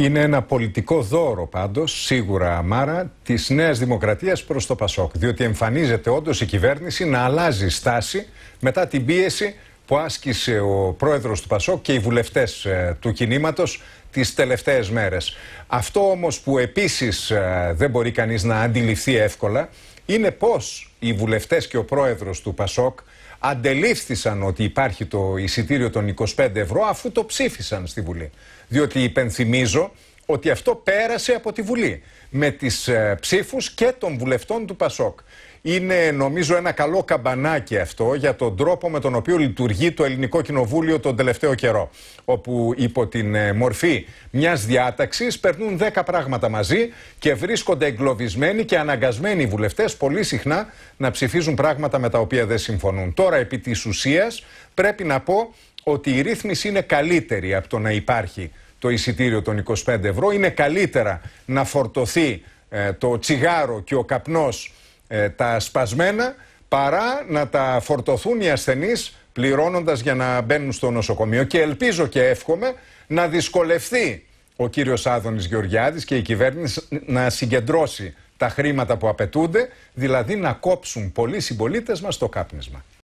Είναι ένα πολιτικό δώρο πάντως, σίγουρα αμάρα, της Νέας Δημοκρατίας προς το Πασόκ. Διότι εμφανίζεται όντως η κυβέρνηση να αλλάζει στάση μετά την πίεση που άσκησε ο πρόεδρος του Πασόκ και οι βουλευτές ε, του κινήματος τις τελευταίες μέρες. Αυτό όμως που επίσης ε, δεν μπορεί κανείς να αντιληφθεί εύκολα είναι πώς οι βουλευτές και ο πρόεδρος του ΠΑΣΟΚ αντελήφθησαν ότι υπάρχει το εισιτήριο των 25 ευρώ αφού το ψήφισαν στη Βουλή. Διότι υπενθυμίζω ότι αυτό πέρασε από τη Βουλή με τις ε, ψήφους και των βουλευτών του Πασόκ. Είναι νομίζω ένα καλό καμπανάκι αυτό για τον τρόπο με τον οποίο λειτουργεί το Ελληνικό Κοινοβούλιο τον τελευταίο καιρό. Όπου υπό την ε, μορφή μιας διάταξης περνούν δέκα πράγματα μαζί και βρίσκονται εγκλωβισμένοι και αναγκασμένοι οι βουλευτές πολύ συχνά να ψηφίζουν πράγματα με τα οποία δεν συμφωνούν. Τώρα, επί της ουσίας, πρέπει να πω ότι η ρύθμιση είναι καλύτερη από το να υπάρχει το εισιτήριο των 25 ευρώ. Είναι καλύτερα να φορτωθεί ε, το τσιγάρο και ο καπνός ε, τα σπασμένα παρά να τα φορτωθούν οι ασθενείς πληρώνοντας για να μπαίνουν στο νοσοκομείο. Και ελπίζω και εύχομαι να δυσκολευτεί ο κύριος Άδωνης Γεωργιάδης και η κυβέρνηση να συγκεντρώσει τα χρήματα που απαιτούνται, δηλαδή να κόψουν πολλοί συμπολίτες μας το κάπνισμα.